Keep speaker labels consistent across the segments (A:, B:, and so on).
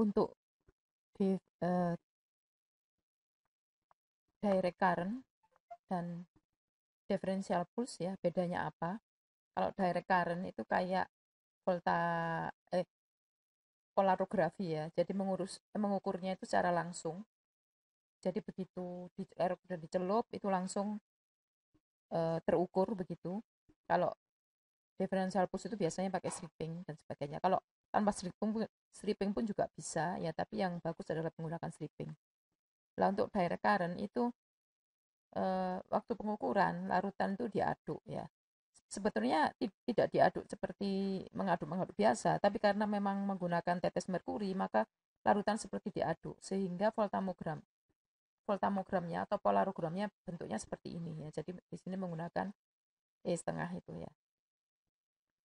A: untuk di, uh, direct current dan differential pulse ya bedanya apa kalau direct current itu kayak volta eh polarografi ya jadi mengurus mengukurnya itu secara langsung jadi begitu di dan dicelup itu langsung uh, terukur begitu kalau differential pulse itu biasanya pakai sweeping dan sebagainya kalau tanpa sleeping pun, sleeping pun juga bisa ya tapi yang bagus adalah menggunakan sleeping lah untuk direct current itu e, waktu pengukuran larutan itu diaduk ya sebetulnya tidak diaduk seperti mengaduk mengaduk biasa tapi karena memang menggunakan tetes merkuri maka larutan seperti diaduk sehingga voltamogram voltamogramnya atau polarogramnya bentuknya seperti ini ya jadi di sini menggunakan e setengah itu ya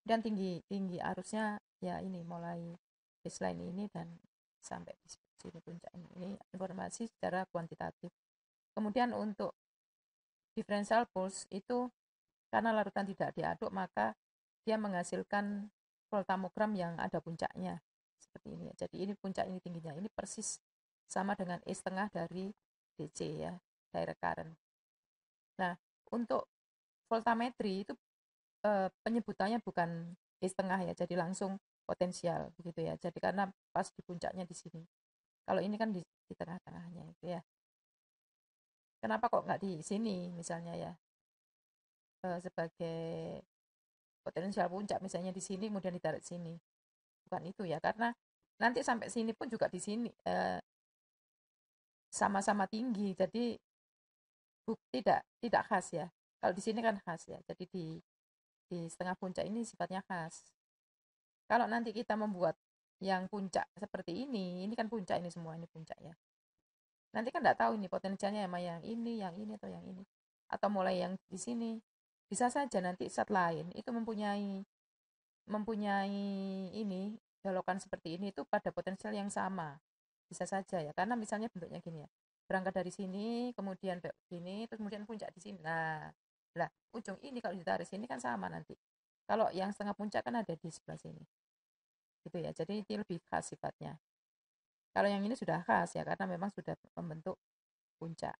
A: dan tinggi tinggi arusnya ya ini mulai baseline ini dan sampai di sini puncak ini. ini informasi secara kuantitatif kemudian untuk differential pulse itu karena larutan tidak diaduk maka dia menghasilkan voltamogram yang ada puncaknya seperti ini ya. jadi ini puncak ini tingginya ini persis sama dengan E setengah dari DC ya direct current nah untuk voltametri itu Eh, penyebutannya bukan di setengah ya, jadi langsung potensial begitu ya. Jadi karena pas di puncaknya di sini. Kalau ini kan di, di tengah-tengahnya itu ya. Kenapa kok nggak di sini misalnya ya? Eh, sebagai potensial puncak misalnya di sini kemudian ditarik sini. Bukan itu ya, karena nanti sampai sini pun juga di sini eh, sama-sama tinggi jadi tidak tidak khas ya kalau di sini kan khas ya jadi di di setengah puncak ini sifatnya khas. Kalau nanti kita membuat yang puncak seperti ini, ini kan puncak ini semua, ini puncak ya. Nanti kan tidak tahu ini potensialnya sama yang ini, yang ini, atau yang ini. Atau mulai yang di sini. Bisa saja nanti saat lain itu mempunyai mempunyai ini, belokan seperti ini itu pada potensial yang sama. Bisa saja ya, karena misalnya bentuknya gini ya. Berangkat dari sini, kemudian begini, terus kemudian puncak di sini. Nah, lah, ujung ini kalau ditarik sini kan sama nanti. Kalau yang setengah puncak kan ada di sebelah sini. Gitu ya. Jadi ini lebih khas sifatnya. Kalau yang ini sudah khas ya karena memang sudah membentuk puncak.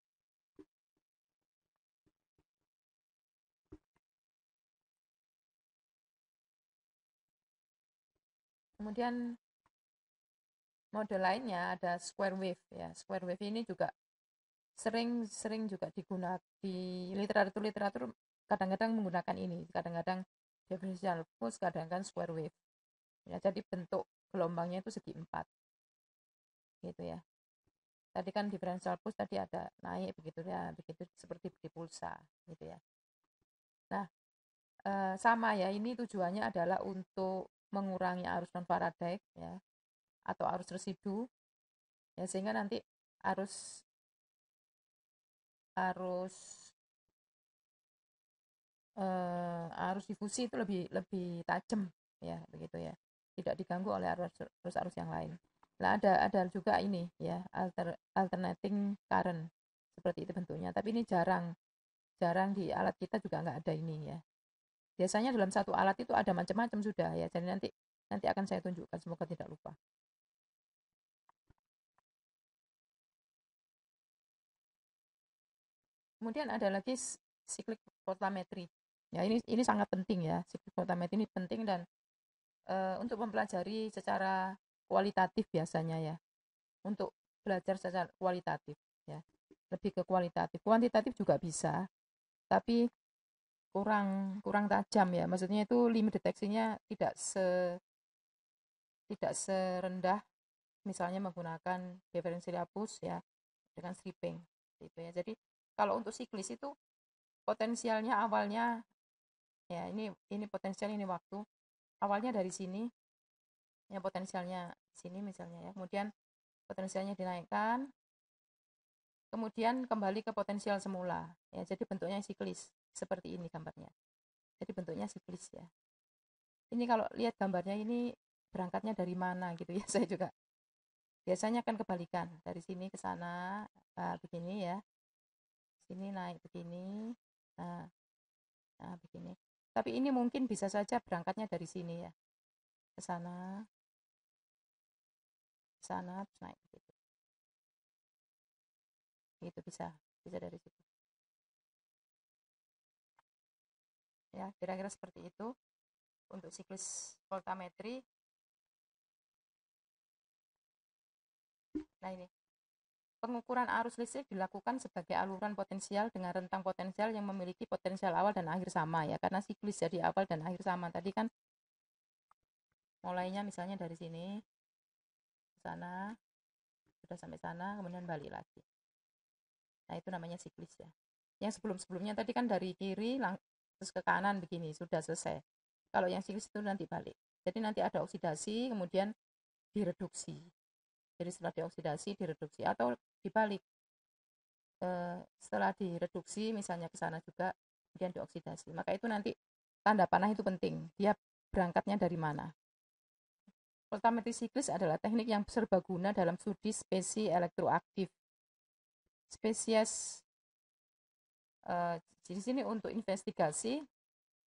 A: Kemudian model lainnya ada square wave ya. Square wave ini juga sering-sering juga digunakan di literatur-literatur kadang-kadang menggunakan ini, kadang-kadang differential pulse, kadang-kadang square wave. Ya, jadi bentuk gelombangnya itu segi empat. Gitu ya. Tadi kan differential pulse tadi ada naik begitu ya, begitu seperti di pulsa gitu ya. Nah, e, sama ya, ini tujuannya adalah untuk mengurangi arus non Faraday ya atau arus residu ya sehingga nanti arus arus uh, eh, arus difusi itu lebih lebih tajam ya begitu ya tidak diganggu oleh arus arus, arus yang lain nah ada ada juga ini ya alter, alternating current seperti itu bentuknya tapi ini jarang jarang di alat kita juga nggak ada ini ya biasanya dalam satu alat itu ada macam-macam sudah ya jadi nanti nanti akan saya tunjukkan semoga tidak lupa Kemudian ada lagi siklik voltammetry. Ya, ini ini sangat penting ya. siklik voltammetry ini penting dan e, untuk mempelajari secara kualitatif biasanya ya. Untuk belajar secara kualitatif ya. Lebih ke kualitatif. Kuantitatif juga bisa, tapi kurang kurang tajam ya. Maksudnya itu limit deteksinya tidak se tidak serendah misalnya menggunakan diferensial hapus ya dengan stripping gitu ya. Jadi kalau untuk siklis itu potensialnya awalnya ya ini ini potensial ini waktu awalnya dari sini yang potensialnya sini misalnya ya kemudian potensialnya dinaikkan kemudian kembali ke potensial semula ya jadi bentuknya siklis seperti ini gambarnya jadi bentuknya siklis ya ini kalau lihat gambarnya ini berangkatnya dari mana gitu ya saya juga biasanya kan kebalikan dari sini ke sana begini ya sini naik begini nah, nah begini tapi ini mungkin bisa saja berangkatnya dari sini ya ke sana ke sana terus naik begitu itu bisa bisa dari situ ya kira-kira seperti itu untuk siklus voltametri nah ini Pengukuran arus listrik dilakukan sebagai aluran potensial dengan rentang potensial yang memiliki potensial awal dan akhir sama ya, karena siklus jadi awal dan akhir sama. Tadi kan mulainya misalnya dari sini ke sana, sudah sampai sana, kemudian balik lagi. Nah, itu namanya siklus ya. Yang sebelum-sebelumnya tadi kan dari kiri terus ke kanan begini, sudah selesai. Kalau yang siklus itu nanti balik. Jadi nanti ada oksidasi, kemudian direduksi. Jadi setelah dioksidasi, direduksi. Atau dibalik e, setelah direduksi misalnya ke sana juga kemudian dioksidasi maka itu nanti tanda panah itu penting dia berangkatnya dari mana voltameter siklus adalah teknik yang serbaguna dalam studi spesies elektroaktif. Spesies e, di sini untuk investigasi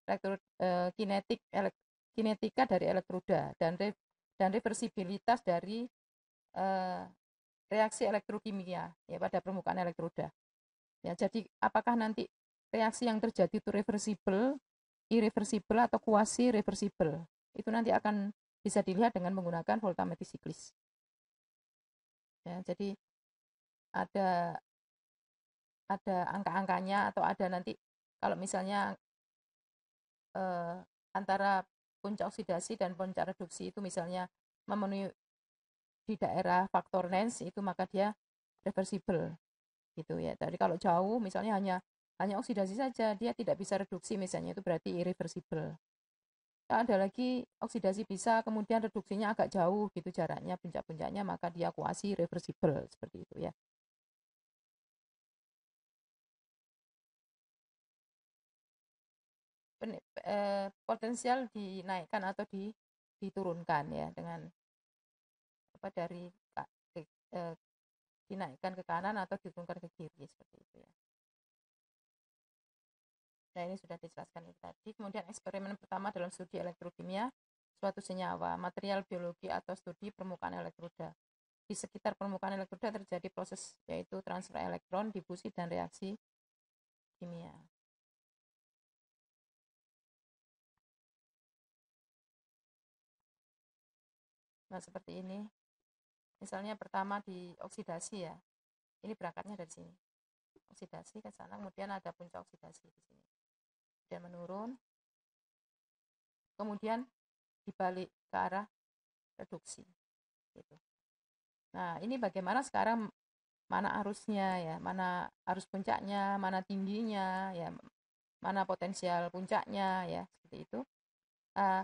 A: elektro, e, kinetik elek, kinetika dari elektroda dan re, dan reversibilitas dari reaksi elektrokimia ya pada permukaan elektroda. Ya, jadi apakah nanti reaksi yang terjadi itu reversible, irreversible atau quasi reversible? Itu nanti akan bisa dilihat dengan menggunakan voltameter siklis. Ya, jadi ada ada angka-angkanya atau ada nanti kalau misalnya eh, antara puncak oksidasi dan puncak reduksi itu misalnya memenuhi di daerah faktor lens itu maka dia reversible gitu ya. tadi kalau jauh misalnya hanya hanya oksidasi saja dia tidak bisa reduksi misalnya itu berarti irreversible. Ada lagi oksidasi bisa kemudian reduksinya agak jauh gitu jaraknya puncak-puncaknya maka dia kuasi reversible seperti itu ya. Eh, potensial dinaikkan atau diturunkan ya dengan apa dari ke, eh, dinaikkan ke kanan atau ditungkar ke kiri seperti itu ya. Nah ini sudah dijelaskan tadi. Kemudian eksperimen pertama dalam studi elektrokimia suatu senyawa, material biologi atau studi permukaan elektroda. Di sekitar permukaan elektroda terjadi proses yaitu transfer elektron, difusi, dan reaksi kimia. Nah, seperti ini misalnya pertama di oksidasi ya ini berangkatnya dari sini oksidasi ke sana kemudian ada puncak oksidasi di sini kemudian menurun kemudian dibalik ke arah reduksi gitu. nah ini bagaimana sekarang mana arusnya ya mana arus puncaknya mana tingginya ya mana potensial puncaknya ya seperti itu uh,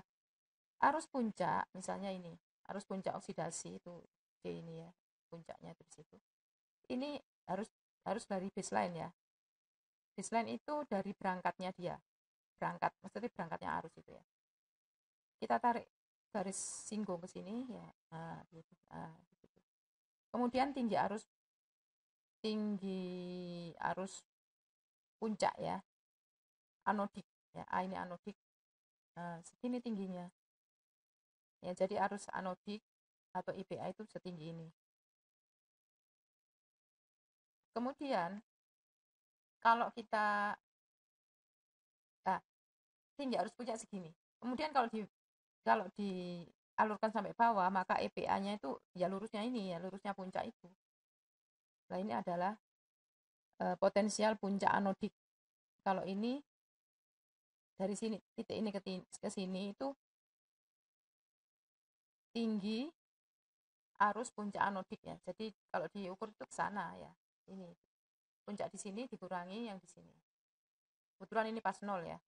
A: arus puncak misalnya ini arus puncak oksidasi itu Oke ini ya puncaknya di situ ini harus harus dari baseline ya baseline itu dari berangkatnya dia berangkat maksudnya berangkatnya arus itu ya kita tarik garis singgung ke sini ya nah, gitu, nah, kemudian tinggi arus tinggi arus puncak ya anodik ya A ini anodik nah, segini tingginya ya jadi arus anodik atau IPA itu setinggi ini. Kemudian, kalau kita nah, tinggi harus punya segini. Kemudian kalau di kalau dialurkan sampai bawah, maka EPA-nya itu ya lurusnya ini, ya lurusnya puncak itu. Nah, ini adalah e, potensial puncak anodik. Kalau ini dari sini titik ini ke, ke sini itu tinggi arus puncak anodik ya. Jadi kalau diukur itu ke sana ya. Ini puncak di sini dikurangi yang di sini. Kebetulan ini pas nol ya.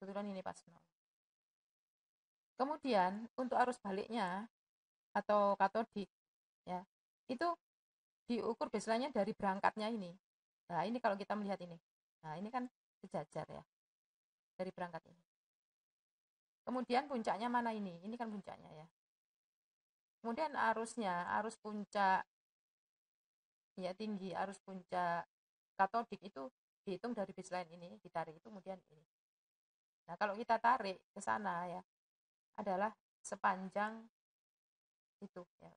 A: Kebetulan ini pas nol. Kemudian untuk arus baliknya atau katodik ya itu diukur biasanya dari berangkatnya ini. Nah ini kalau kita melihat ini. Nah ini kan sejajar ya dari berangkat ini. Kemudian puncaknya mana ini? Ini kan puncaknya ya kemudian arusnya arus puncak ya tinggi arus puncak katodik itu dihitung dari baseline ini ditarik itu kemudian ini nah kalau kita tarik ke sana ya adalah sepanjang itu ya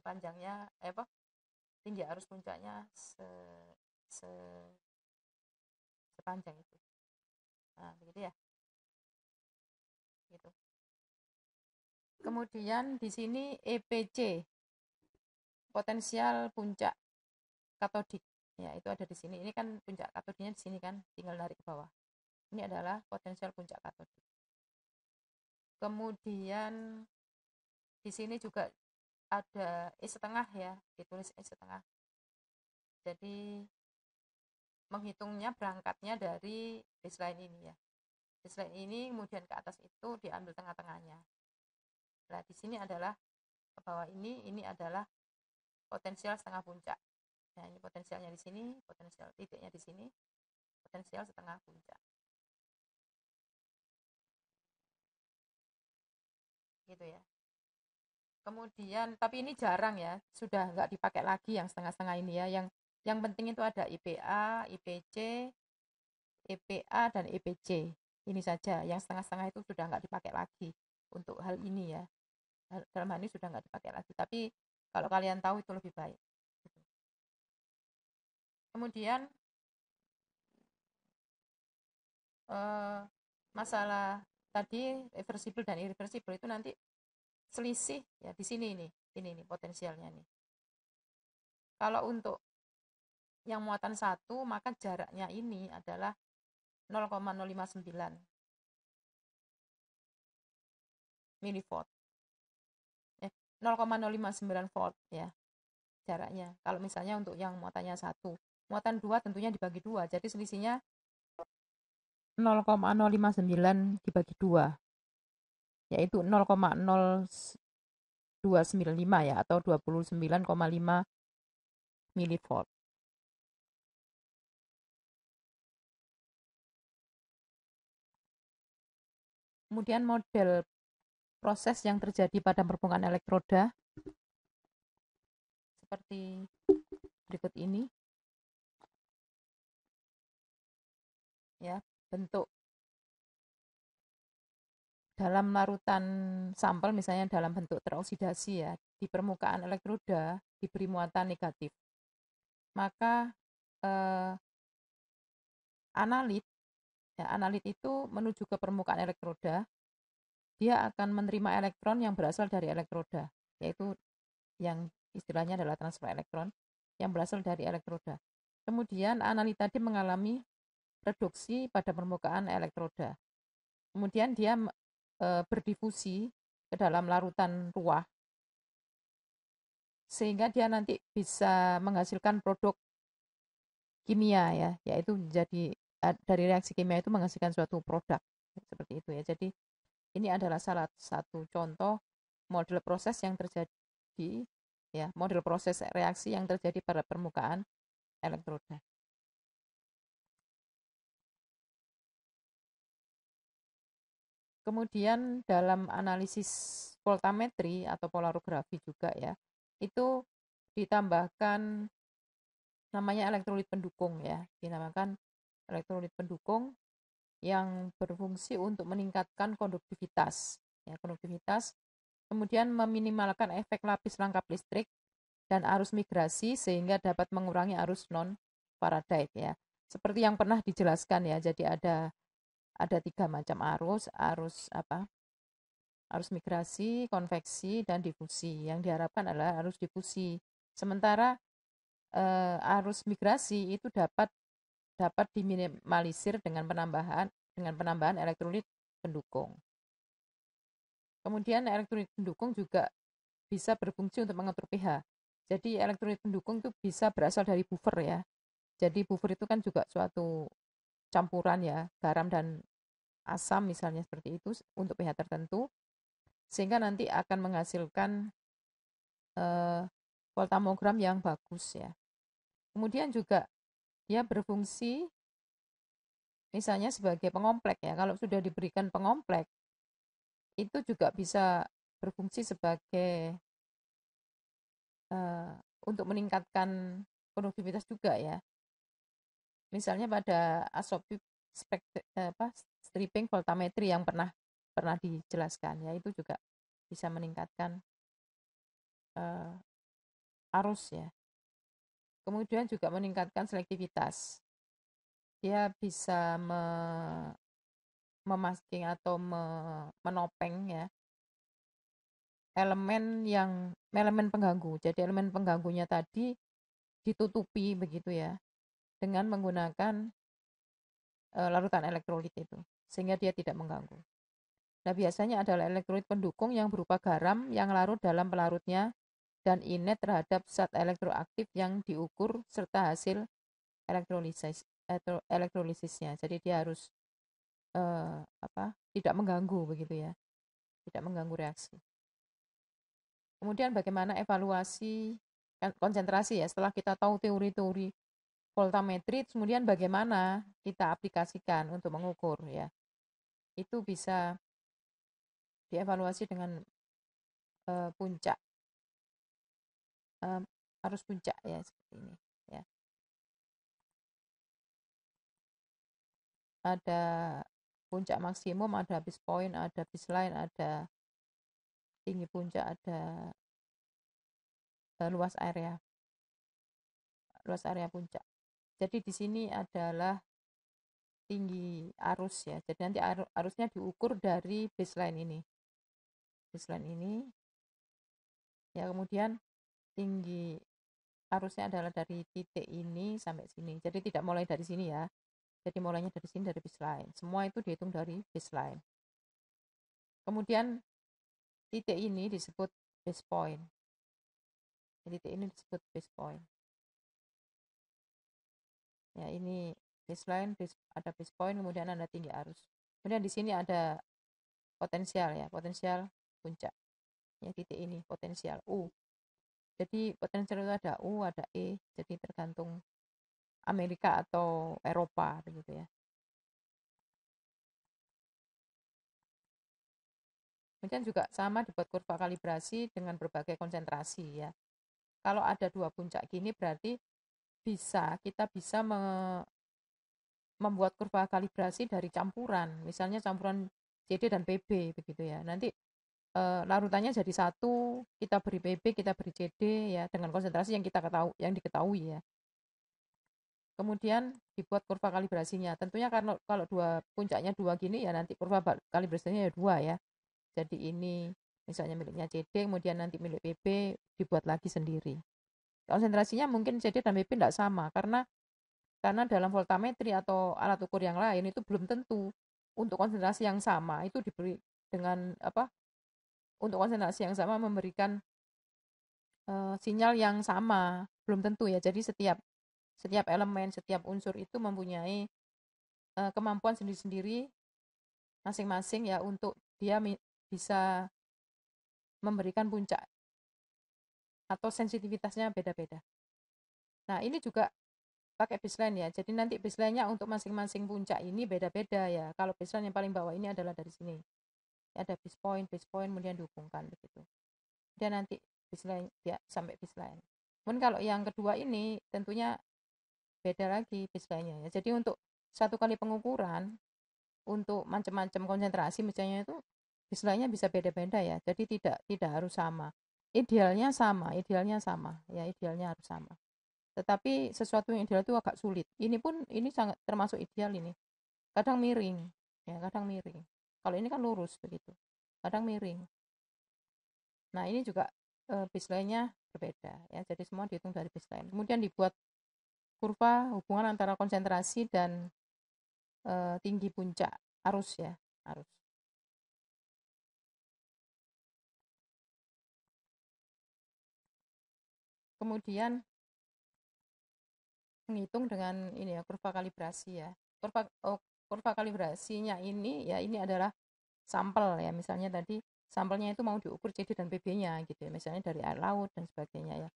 A: panjangnya eh, apa tinggi arus puncaknya se, se sepanjang itu nah begitu ya gitu Kemudian di sini EPC potensial puncak katodik. Ya, itu ada di sini. Ini kan puncak katodiknya di sini kan, tinggal narik ke bawah. Ini adalah potensial puncak katodik. Kemudian di sini juga ada E setengah ya, ditulis E setengah. Jadi menghitungnya berangkatnya dari baseline ini ya. Baseline ini kemudian ke atas itu diambil tengah-tengahnya. Nah, di sini adalah ke bawah ini, ini adalah potensial setengah puncak. Nah, ini potensialnya di sini, potensial titiknya di sini, potensial setengah puncak. Gitu ya. Kemudian, tapi ini jarang ya, sudah nggak dipakai lagi yang setengah-setengah ini ya. Yang yang penting itu ada IPA, IPC, EPA, dan EPC. Ini saja, yang setengah-setengah itu sudah nggak dipakai lagi untuk hal ini ya. Nah, dalam hal ini sudah nggak dipakai lagi tapi kalau kalian tahu itu lebih baik gitu. kemudian eh, masalah tadi reversible dan irreversible itu nanti selisih ya di sini ini ini nih potensialnya nih kalau untuk yang muatan satu maka jaraknya ini adalah 0,059 milivolt 0,059 volt ya jaraknya. Kalau misalnya untuk yang muatannya satu, muatan dua tentunya dibagi dua, jadi selisihnya 0,059 dibagi dua, yaitu 0,0295 ya atau 29,5 milivolt. Kemudian model proses yang terjadi pada permukaan elektroda seperti berikut ini. Ya, bentuk dalam larutan sampel misalnya dalam bentuk teroksidasi ya, di permukaan elektroda diberi muatan negatif. Maka eh, analit ya analit itu menuju ke permukaan elektroda dia akan menerima elektron yang berasal dari elektroda, yaitu yang istilahnya adalah transfer elektron yang berasal dari elektroda. Kemudian analita D mengalami reduksi pada permukaan elektroda. Kemudian dia e, berdifusi ke dalam larutan ruah sehingga dia nanti bisa menghasilkan produk kimia ya, yaitu jadi dari reaksi kimia itu menghasilkan suatu produk seperti itu ya. Jadi ini adalah salah satu contoh model proses yang terjadi ya, model proses reaksi yang terjadi pada permukaan elektroda. Kemudian dalam analisis voltametri atau polarografi juga ya, itu ditambahkan namanya elektrolit pendukung ya, dinamakan elektrolit pendukung yang berfungsi untuk meningkatkan konduktivitas. Ya, konduktivitas kemudian meminimalkan efek lapis lengkap listrik dan arus migrasi sehingga dapat mengurangi arus non Faraday ya. Seperti yang pernah dijelaskan ya, jadi ada ada tiga macam arus, arus apa? Arus migrasi, konveksi, dan difusi. Yang diharapkan adalah arus difusi. Sementara eh, arus migrasi itu dapat dapat diminimalisir dengan penambahan dengan penambahan elektrolit pendukung. Kemudian elektrolit pendukung juga bisa berfungsi untuk mengatur pH. Jadi elektrolit pendukung itu bisa berasal dari buffer ya. Jadi buffer itu kan juga suatu campuran ya, garam dan asam misalnya seperti itu untuk pH tertentu sehingga nanti akan menghasilkan eh, voltamogram yang bagus ya. Kemudian juga dia berfungsi misalnya sebagai pengomplek ya. Kalau sudah diberikan pengomplek, itu juga bisa berfungsi sebagai uh, untuk meningkatkan produktivitas juga ya. Misalnya pada asopi eh, apa, stripping voltametri yang pernah pernah dijelaskan ya itu juga bisa meningkatkan uh, arus ya Kemudian juga meningkatkan selektivitas. Dia bisa me, memasking atau me, menopeng ya elemen yang elemen pengganggu. Jadi elemen pengganggunya tadi ditutupi begitu ya dengan menggunakan e, larutan elektrolit itu sehingga dia tidak mengganggu. Nah, biasanya adalah elektrolit pendukung yang berupa garam yang larut dalam pelarutnya dan inet terhadap zat elektroaktif yang diukur serta hasil elektrolisis elektrolisisnya. Jadi dia harus eh, apa? tidak mengganggu begitu ya. Tidak mengganggu reaksi. Kemudian bagaimana evaluasi kan, konsentrasi ya setelah kita tahu teori-teori voltammetri kemudian bagaimana kita aplikasikan untuk mengukur ya. Itu bisa dievaluasi dengan eh, puncak um, arus puncak ya seperti ini ya ada puncak maksimum ada bis point ada bis line ada tinggi puncak ada eh, luas area luas area puncak jadi di sini adalah tinggi arus ya jadi nanti arusnya diukur dari baseline ini baseline ini ya kemudian tinggi arusnya adalah dari titik ini sampai sini jadi tidak mulai dari sini ya jadi mulainya dari sini dari baseline semua itu dihitung dari baseline kemudian titik ini disebut base point jadi, titik ini disebut base point ya ini baseline base, ada base point kemudian ada tinggi arus kemudian di sini ada potensial ya potensial puncak ya titik ini potensial U jadi potensial itu ada U ada E jadi tergantung Amerika atau Eropa begitu ya kemudian juga sama dibuat kurva kalibrasi dengan berbagai konsentrasi ya kalau ada dua puncak gini berarti bisa kita bisa me membuat kurva kalibrasi dari campuran misalnya campuran CD dan PB begitu ya nanti e, larutannya jadi satu, kita beri PB, kita beri CD ya dengan konsentrasi yang kita ketahui, yang diketahui ya. Kemudian dibuat kurva kalibrasinya. Tentunya karena kalau dua puncaknya dua gini ya nanti kurva kalibrasinya ya dua ya. Jadi ini misalnya miliknya CD, kemudian nanti milik PB dibuat lagi sendiri. Konsentrasinya mungkin CD dan PB tidak sama karena karena dalam voltametri atau alat ukur yang lain itu belum tentu untuk konsentrasi yang sama itu diberi dengan apa untuk konsentrasi yang sama memberikan uh, sinyal yang sama belum tentu ya jadi setiap setiap elemen setiap unsur itu mempunyai uh, kemampuan sendiri-sendiri masing-masing ya untuk dia bisa memberikan puncak atau sensitivitasnya beda-beda. Nah, ini juga pakai baseline ya. Jadi nanti baseline-nya untuk masing-masing puncak ini beda-beda ya. Kalau baseline yang paling bawah ini adalah dari sini. Ya, ada base point base point kemudian dihubungkan begitu dan nanti bis lain ya sampai bis lain Kemudian kalau yang kedua ini tentunya beda lagi bis lainnya ya. Jadi untuk satu kali pengukuran untuk macam-macam konsentrasi misalnya itu bis lainnya bisa beda-beda ya. Jadi tidak tidak harus sama. Idealnya sama, idealnya sama ya, idealnya harus sama. Tetapi sesuatu yang ideal itu agak sulit. Ini pun ini sangat termasuk ideal ini. Kadang miring ya, kadang miring kalau ini kan lurus begitu kadang miring nah ini juga e, baseline-nya berbeda ya jadi semua dihitung dari baseline kemudian dibuat kurva hubungan antara konsentrasi dan e, tinggi puncak arus ya arus kemudian menghitung dengan ini ya kurva kalibrasi ya kurva oh, kurva kalibrasinya ini ya ini adalah sampel ya misalnya tadi sampelnya itu mau diukur CD dan PB-nya gitu ya misalnya dari air laut dan sebagainya ya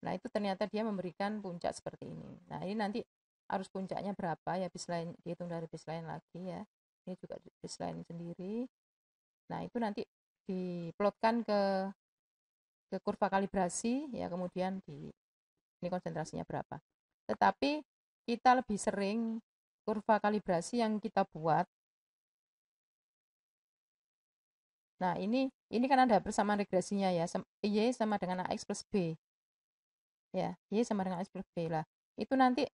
A: nah itu ternyata dia memberikan puncak seperti ini nah ini nanti arus puncaknya berapa ya bis lain dihitung dari bis lain lagi ya ini juga bis lain sendiri nah itu nanti diplotkan ke ke kurva kalibrasi ya kemudian di ini konsentrasinya berapa tetapi kita lebih sering kurva kalibrasi yang kita buat. Nah, ini ini kan ada persamaan regresinya ya. Y sama dengan AX plus B. Ya, Y sama dengan AX plus B lah. Itu nanti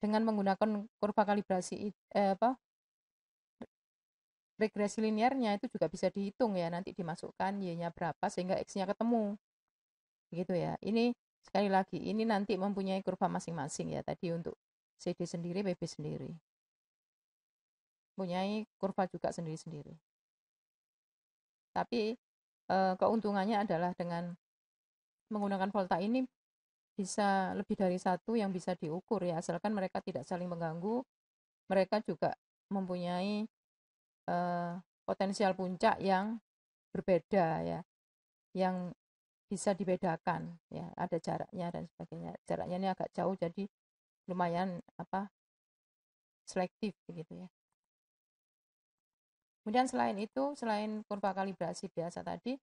A: dengan menggunakan kurva kalibrasi eh, apa regresi linearnya itu juga bisa dihitung ya. Nanti dimasukkan Y-nya berapa sehingga X-nya ketemu. gitu ya. Ini sekali lagi, ini nanti mempunyai kurva masing-masing ya. Tadi untuk CD sendiri, BB sendiri mempunyai kurva juga sendiri-sendiri. Tapi eh, keuntungannya adalah dengan menggunakan volta ini bisa lebih dari satu yang bisa diukur ya asalkan mereka tidak saling mengganggu mereka juga mempunyai eh, potensial puncak yang berbeda ya yang bisa dibedakan ya ada jaraknya dan sebagainya jaraknya ini agak jauh jadi lumayan apa selektif begitu ya Kemudian selain itu, selain kurva kalibrasi biasa tadi,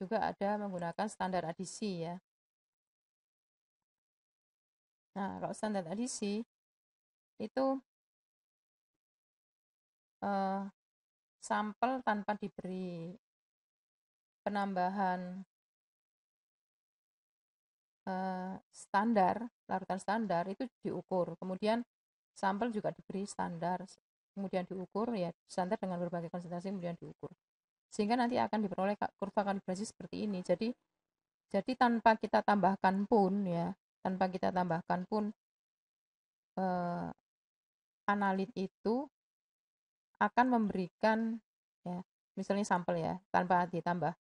A: juga ada menggunakan standar adisi ya. Nah, kalau standar adisi itu eh, sampel tanpa diberi penambahan eh, standar, larutan standar itu diukur. Kemudian sampel juga diberi standar kemudian diukur ya standar dengan berbagai konsentrasi kemudian diukur sehingga nanti akan diperoleh kurva kalibrasi seperti ini jadi jadi tanpa kita tambahkan pun ya tanpa kita tambahkan pun eh, analit itu akan memberikan ya misalnya sampel ya tanpa ditambah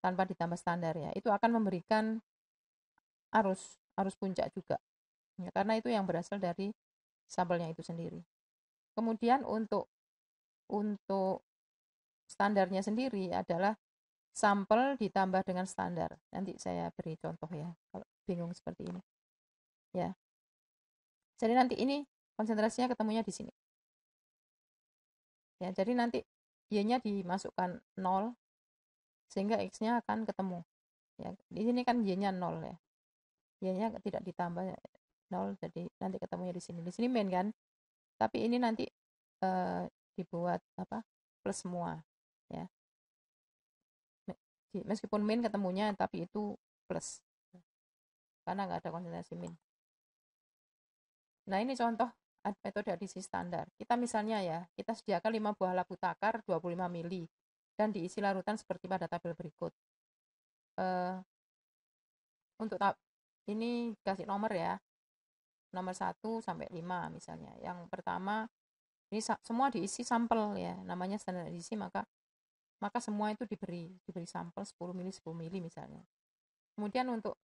A: tanpa ditambah standar ya itu akan memberikan arus arus puncak juga ya, karena itu yang berasal dari sampelnya itu sendiri Kemudian untuk untuk standarnya sendiri adalah sampel ditambah dengan standar. Nanti saya beri contoh ya, kalau bingung seperti ini. Ya. Jadi nanti ini konsentrasinya ketemunya di sini. Ya, jadi nanti Y-nya dimasukkan 0 sehingga X-nya akan ketemu. Ya, di sini kan Y-nya 0 ya. Y-nya tidak ditambah 0 jadi nanti ketemunya di sini. Di sini main kan? tapi ini nanti uh, dibuat apa plus semua ya meskipun min ketemunya tapi itu plus karena nggak ada konsentrasi min nah ini contoh metode adisi standar kita misalnya ya kita sediakan 5 buah labu takar 25 mili dan diisi larutan seperti pada tabel berikut uh, untuk tab ini kasih nomor ya nomor 1 sampai 5 misalnya. Yang pertama ini semua diisi sampel ya, namanya standarisasi maka maka semua itu diberi diberi sampel 10 mili 10 mili misalnya. Kemudian untuk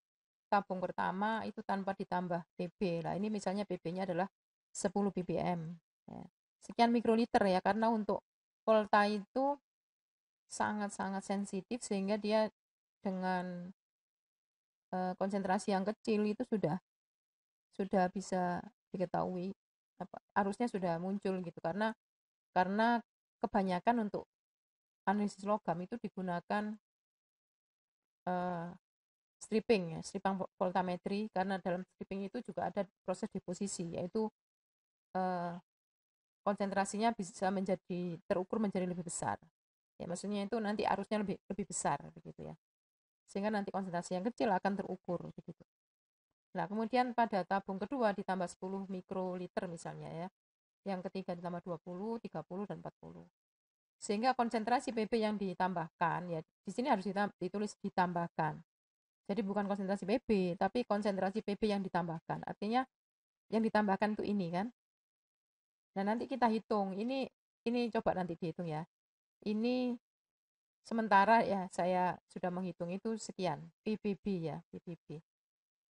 A: tabung pertama itu tanpa ditambah BB. Lah ini misalnya BB-nya adalah 10 bbm ya. Sekian mikroliter ya karena untuk volta itu sangat-sangat sensitif sehingga dia dengan eh, konsentrasi yang kecil itu sudah sudah bisa diketahui apa, arusnya sudah muncul gitu karena karena kebanyakan untuk analisis logam itu digunakan uh, stripping ya, stripping voltametri karena dalam stripping itu juga ada proses deposisi yaitu uh, konsentrasinya bisa menjadi terukur menjadi lebih besar ya maksudnya itu nanti arusnya lebih lebih besar begitu ya sehingga nanti konsentrasi yang kecil akan terukur begitu Nah, kemudian pada tabung kedua ditambah 10 mikroliter misalnya ya. Yang ketiga ditambah 20, 30, dan 40. Sehingga konsentrasi PB yang ditambahkan, ya di sini harus ditulis ditambahkan. Jadi bukan konsentrasi PB, tapi konsentrasi PB yang ditambahkan. Artinya yang ditambahkan itu ini kan. Nah, nanti kita hitung. Ini ini coba nanti dihitung ya. Ini sementara ya saya sudah menghitung itu sekian PBB ya, PBB.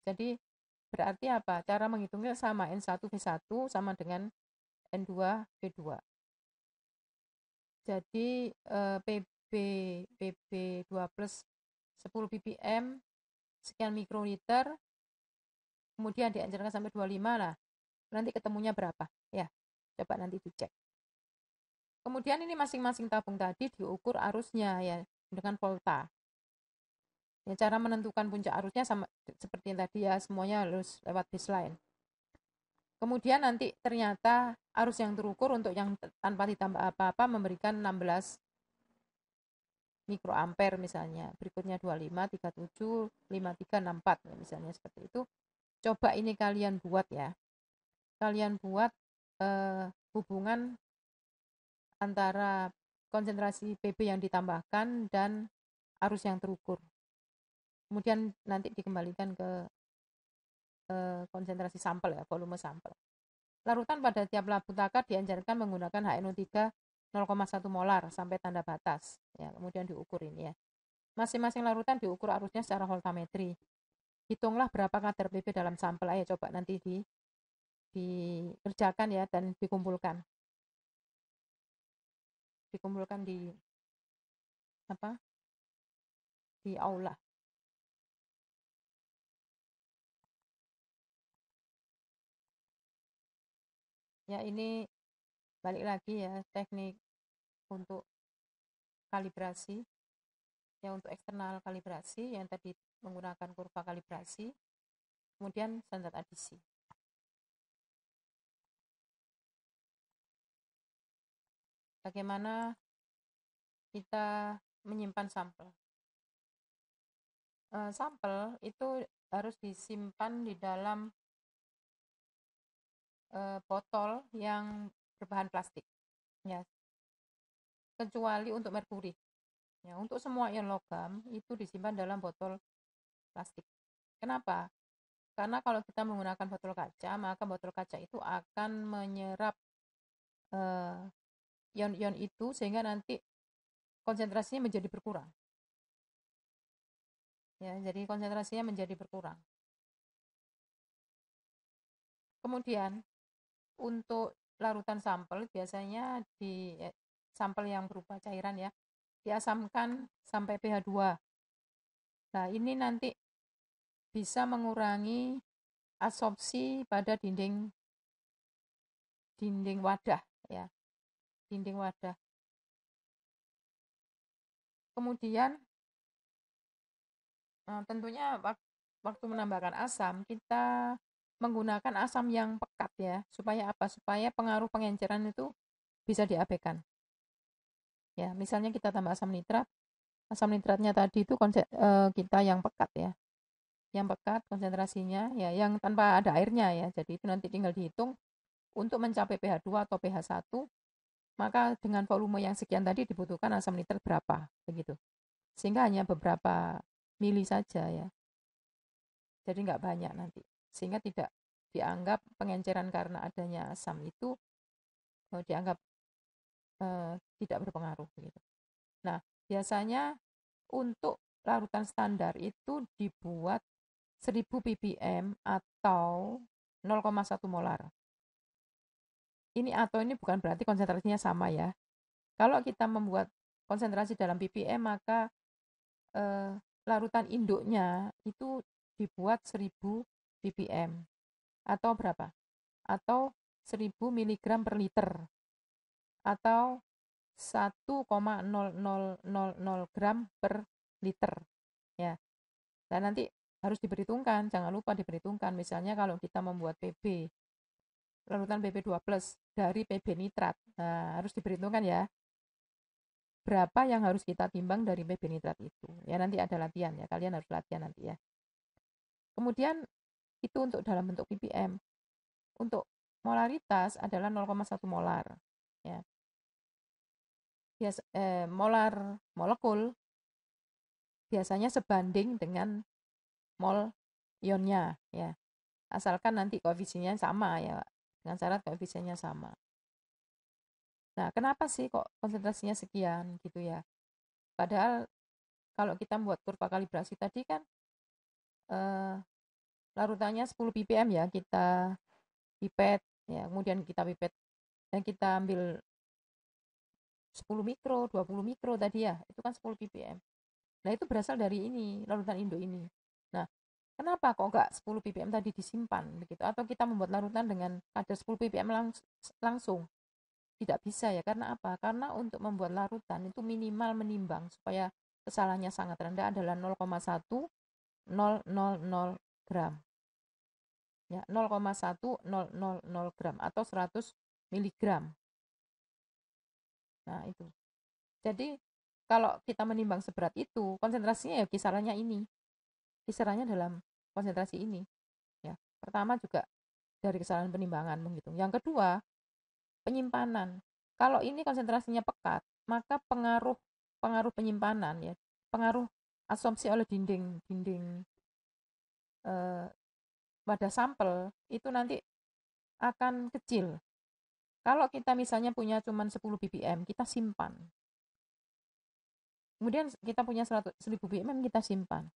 A: Jadi berarti apa? Cara menghitungnya sama, N1 V1 sama dengan N2 V2. Jadi eh, PB, PB 2 plus 10 ppm sekian mikroliter, kemudian dianjurkan sampai 25 lah, nanti ketemunya berapa? Ya, coba nanti dicek. Kemudian ini masing-masing tabung tadi diukur arusnya ya dengan volta. Ya, cara menentukan puncak arusnya sama seperti yang tadi ya, semuanya harus lewat baseline. Kemudian nanti ternyata arus yang terukur untuk yang tanpa ditambah apa-apa memberikan 16 mikroampere misalnya. Berikutnya 25, 37, 53, 64 ya, misalnya seperti itu. Coba ini kalian buat ya. Kalian buat eh, hubungan antara konsentrasi BB yang ditambahkan dan arus yang terukur kemudian nanti dikembalikan ke konsentrasi sampel ya volume sampel larutan pada tiap labu takar dianjurkan menggunakan HNO3 0,1 molar sampai tanda batas ya kemudian diukur ini ya masing-masing larutan diukur arusnya secara voltametri hitunglah berapa kadar PP dalam sampel ayo coba nanti di dikerjakan ya dan dikumpulkan dikumpulkan di apa di aula ya ini balik lagi ya teknik untuk kalibrasi ya untuk eksternal kalibrasi yang tadi menggunakan kurva kalibrasi kemudian standar adisi bagaimana kita menyimpan sampel eh, sampel itu harus disimpan di dalam uh, botol yang berbahan plastik. Ya. Kecuali untuk merkuri. Ya, untuk semua ion logam itu disimpan dalam botol plastik. Kenapa? Karena kalau kita menggunakan botol kaca, maka botol kaca itu akan menyerap eh, ion-ion uh, itu sehingga nanti konsentrasinya menjadi berkurang. Ya, jadi konsentrasinya menjadi berkurang. Kemudian untuk larutan sampel biasanya di eh, sampel yang berupa cairan ya diasamkan sampai pH 2. Nah, ini nanti bisa mengurangi absorpsi pada dinding dinding wadah ya. Dinding wadah. Kemudian eh, tentunya waktu menambahkan asam kita menggunakan asam yang pekat ya supaya apa supaya pengaruh pengenceran itu bisa diabaikan ya misalnya kita tambah asam nitrat asam nitratnya tadi itu konsep e, eh, kita yang pekat ya yang pekat konsentrasinya ya yang tanpa ada airnya ya jadi itu nanti tinggal dihitung untuk mencapai pH 2 atau pH 1 maka dengan volume yang sekian tadi dibutuhkan asam nitrat berapa begitu sehingga hanya beberapa mili saja ya jadi nggak banyak nanti sehingga tidak dianggap pengenceran karena adanya asam itu eh, dianggap eh, tidak berpengaruh gitu. Nah, biasanya untuk larutan standar itu dibuat 1000 ppm atau 0,1 molar. Ini atau ini bukan berarti konsentrasinya sama ya. Kalau kita membuat konsentrasi dalam ppm maka eh, larutan induknya itu dibuat 1000 ppm atau berapa? Atau 1000 mg per liter atau 1,0000 gram per liter ya. Dan nanti harus diperhitungkan, jangan lupa diperhitungkan. Misalnya kalau kita membuat PB larutan PB2 plus dari PB nitrat, nah, harus diperhitungkan ya berapa yang harus kita timbang dari PB nitrat itu. Ya nanti ada latihan ya, kalian harus latihan nanti ya. Kemudian itu untuk dalam bentuk ppm. Untuk molaritas adalah 0,1 molar. Ya. bias eh, molar molekul biasanya sebanding dengan mol ionnya. Ya. Asalkan nanti koefisiennya sama ya, dengan syarat koefisiennya sama. Nah, kenapa sih kok konsentrasinya sekian gitu ya? Padahal kalau kita membuat kurva kalibrasi tadi kan eh, larutannya 10 ppm ya kita pipet ya kemudian kita pipet dan kita ambil 10 mikro 20 mikro tadi ya itu kan 10 ppm nah itu berasal dari ini larutan indo ini nah kenapa kok nggak 10 ppm tadi disimpan begitu atau kita membuat larutan dengan kadar 10 ppm langs langsung tidak bisa ya karena apa karena untuk membuat larutan itu minimal menimbang supaya kesalahannya sangat rendah adalah 0,1 000 gram ya 0,100 gram atau 100 miligram. Nah, itu. Jadi kalau kita menimbang seberat itu, konsentrasinya ya kisarannya ini. Kisarannya dalam konsentrasi ini. Ya, pertama juga dari kesalahan penimbangan menghitung. Yang kedua, penyimpanan. Kalau ini konsentrasinya pekat, maka pengaruh pengaruh penyimpanan ya, pengaruh asumsi oleh dinding dinding eh, pada sampel itu nanti akan kecil. Kalau kita misalnya punya cuma 10 ppm, kita simpan. Kemudian kita punya 100, 1000 ppm kita simpan.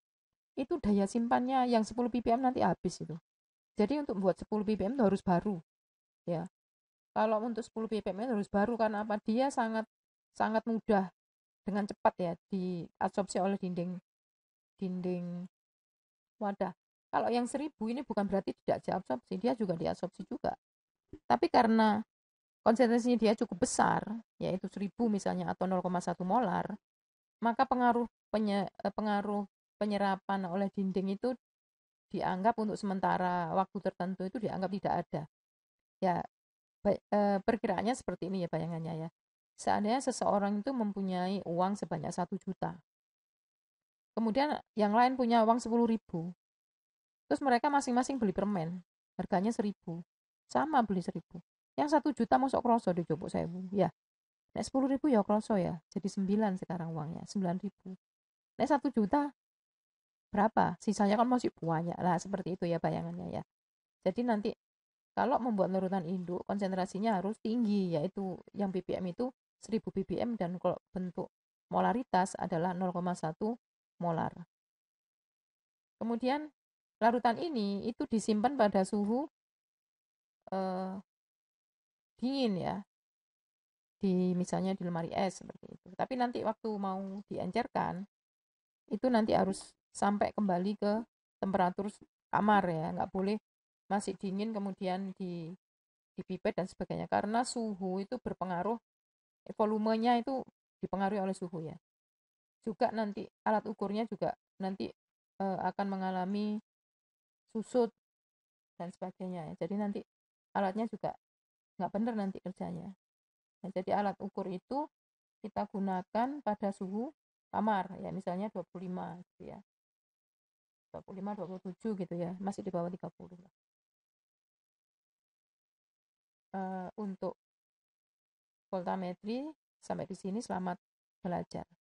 A: Itu daya simpannya yang 10 ppm nanti habis itu. Jadi untuk buat 10 ppm itu harus baru. Ya. Kalau untuk 10 ppm itu harus baru karena apa? Dia sangat sangat mudah dengan cepat ya diabsorpsi oleh dinding dinding wadah. Kalau yang seribu ini bukan berarti tidak diabsorpsi, dia juga diabsorpsi juga. Tapi karena konsentrasinya dia cukup besar, yaitu seribu misalnya atau 0,1 molar, maka pengaruh penye, eh, pengaruh penyerapan oleh dinding itu dianggap untuk sementara waktu tertentu itu dianggap tidak ada. Ya, eh, perkiraannya seperti ini ya bayangannya ya. Seandainya seseorang itu mempunyai uang sebanyak satu juta, kemudian yang lain punya uang sepuluh ribu, terus mereka masing-masing beli permen harganya seribu sama beli seribu yang satu juta masuk kroso di jopo saya ya naik sepuluh ribu ya kroso ya jadi sembilan sekarang uangnya sembilan ribu naik satu juta berapa sisanya kan masih banyak lah seperti itu ya bayangannya ya jadi nanti kalau membuat nurutan induk konsentrasinya harus tinggi yaitu yang BBM itu 1000 BBM dan kalau bentuk molaritas adalah 0,1 molar. Kemudian Larutan ini itu disimpan pada suhu eh, dingin ya. Di misalnya di lemari es seperti itu. Tapi nanti waktu mau diencerkan itu nanti harus sampai kembali ke temperatur kamar ya, nggak boleh masih dingin kemudian di pipet dan sebagainya karena suhu itu berpengaruh eh, volumenya itu dipengaruhi oleh suhu ya juga nanti alat ukurnya juga nanti e, akan mengalami susut dan sebagainya ya. jadi nanti alatnya juga nggak benar nanti kerjanya nah, jadi alat ukur itu kita gunakan pada suhu kamar ya misalnya 25 gitu ya 25 27 gitu ya masih di bawah 30 uh, eh, untuk voltametri sampai di sini selamat belajar